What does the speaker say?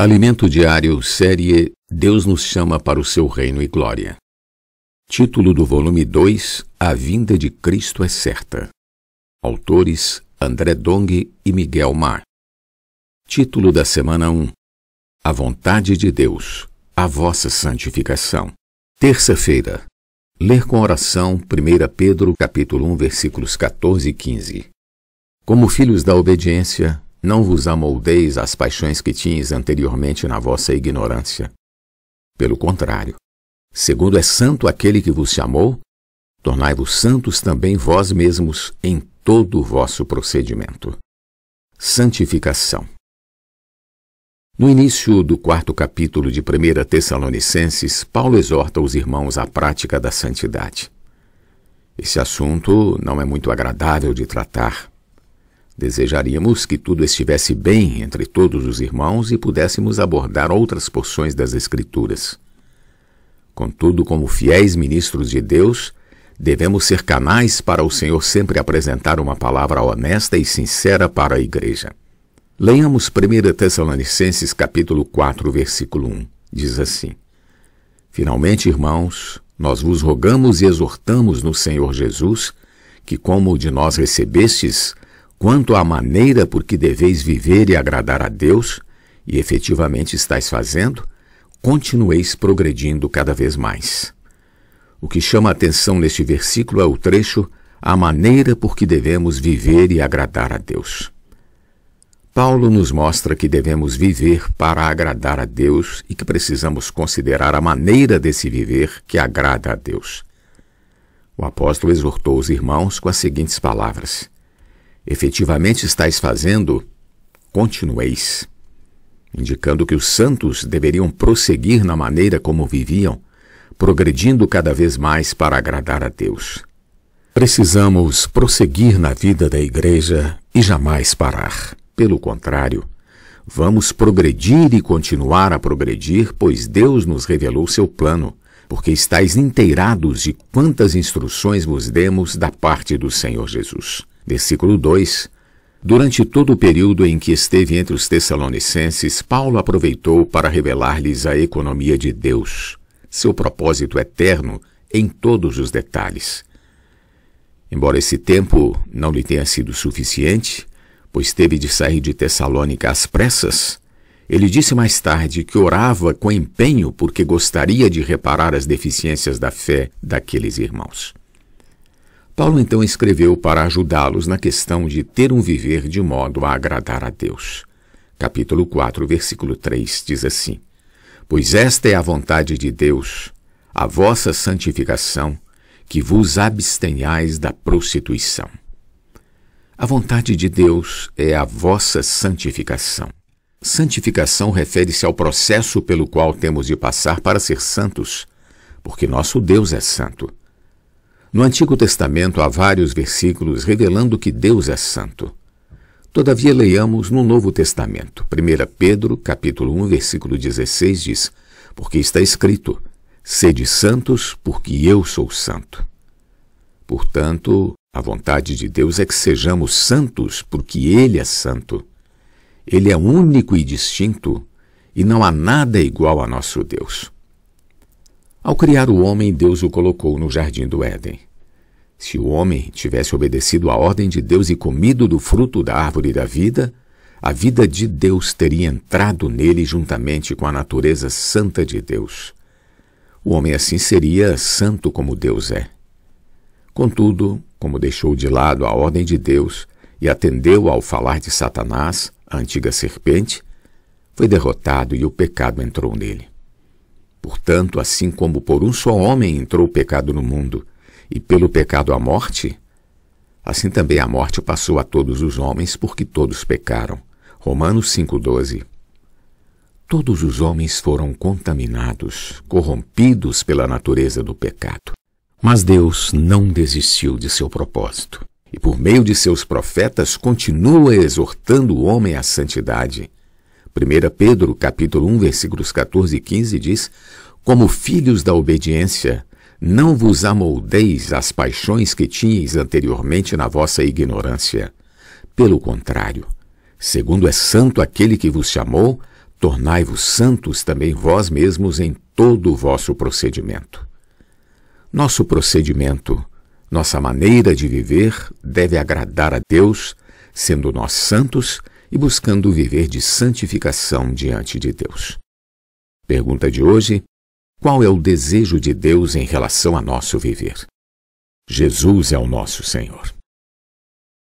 Alimento Diário, série Deus nos chama para o seu reino e glória. Título do volume 2: A vinda de Cristo é certa. Autores: André Dong e Miguel Mar. Título da semana 1: A vontade de Deus, a vossa santificação. Terça-feira. Ler com oração 1 Pedro capítulo 1 versículos 14 e 15. Como filhos da obediência, não vos amoldeis às paixões que tinhas anteriormente na vossa ignorância. Pelo contrário, segundo é santo aquele que vos chamou, tornai-vos santos também vós mesmos em todo o vosso procedimento. Santificação. No início do quarto capítulo de 1 Tessalonicenses, Paulo exorta os irmãos à prática da santidade. Esse assunto não é muito agradável de tratar, Desejaríamos que tudo estivesse bem entre todos os irmãos e pudéssemos abordar outras porções das Escrituras. Contudo, como fiéis ministros de Deus, devemos ser canais para o Senhor sempre apresentar uma palavra honesta e sincera para a igreja. Leiamos 1 Tessalonicenses capítulo 4, versículo 1. Diz assim: Finalmente, irmãos, nós vos rogamos e exortamos no Senhor Jesus que como de nós recebestes, quanto à maneira por que deveis viver e agradar a Deus, e efetivamente estáis fazendo, continueis progredindo cada vez mais. O que chama a atenção neste versículo é o trecho A maneira por que devemos viver e agradar a Deus. Paulo nos mostra que devemos viver para agradar a Deus e que precisamos considerar a maneira desse viver que agrada a Deus. O apóstolo exortou os irmãos com as seguintes palavras: efetivamente estáis fazendo, continueis, indicando que os santos deveriam prosseguir na maneira como viviam, progredindo cada vez mais para agradar a Deus. Precisamos prosseguir na vida da Igreja e jamais parar. Pelo contrário, vamos progredir e continuar a progredir, pois Deus nos revelou seu plano, porque estáis inteirados de quantas instruções vos demos da parte do Senhor Jesus versículo 2, durante todo o período em que esteve entre os Tessalonicenses, Paulo aproveitou para revelar-lhes a economia de Deus, seu propósito eterno em todos os detalhes. Embora esse tempo não lhe tenha sido suficiente, pois teve de sair de Tessalônica às pressas, ele disse mais tarde que orava com empenho porque gostaria de reparar as deficiências da fé daqueles irmãos. Paulo então escreveu para ajudá-los na questão de ter um viver de modo a agradar a Deus. Capítulo 4, versículo 3 diz assim: Pois esta é a vontade de Deus, a vossa santificação, que vos abstenhais da prostituição. A vontade de Deus é a vossa santificação. Santificação refere-se ao processo pelo qual temos de passar para ser santos, porque nosso Deus é santo. No Antigo Testamento há vários versículos revelando que Deus é santo. Todavia leiamos no Novo Testamento. 1 Pedro, capítulo 1, versículo 16 diz: Porque está escrito: Sede santos, porque eu sou santo. Portanto, a vontade de Deus é que sejamos santos, porque ele é santo. Ele é único e distinto, e não há nada igual a nosso Deus. Ao criar o homem, Deus o colocou no jardim do Éden. Se o homem tivesse obedecido à ordem de Deus e comido do fruto da árvore da vida, a vida de Deus teria entrado nele juntamente com a natureza santa de Deus. O homem assim seria santo como Deus é. Contudo, como deixou de lado a ordem de Deus e atendeu ao falar de Satanás, a antiga serpente, foi derrotado e o pecado entrou nele. Portanto, assim como por um só homem entrou o pecado no mundo, e pelo pecado a morte, assim também a morte passou a todos os homens, porque todos pecaram. Romanos 5,12 Todos os homens foram contaminados, corrompidos pela natureza do pecado. Mas Deus não desistiu de seu propósito, e por meio de seus profetas continua exortando o homem à santidade 1 Pedro, capítulo 1, versículos 14 e 15 diz: Como filhos da obediência, não vos amoldeis às paixões que tinhais anteriormente na vossa ignorância. Pelo contrário, segundo é santo aquele que vos chamou, tornai-vos santos também vós mesmos em todo o vosso procedimento. Nosso procedimento, nossa maneira de viver deve agradar a Deus, sendo nós santos e buscando viver de santificação diante de Deus. Pergunta de hoje: Qual é o desejo de Deus em relação a nosso viver? Jesus é o nosso Senhor.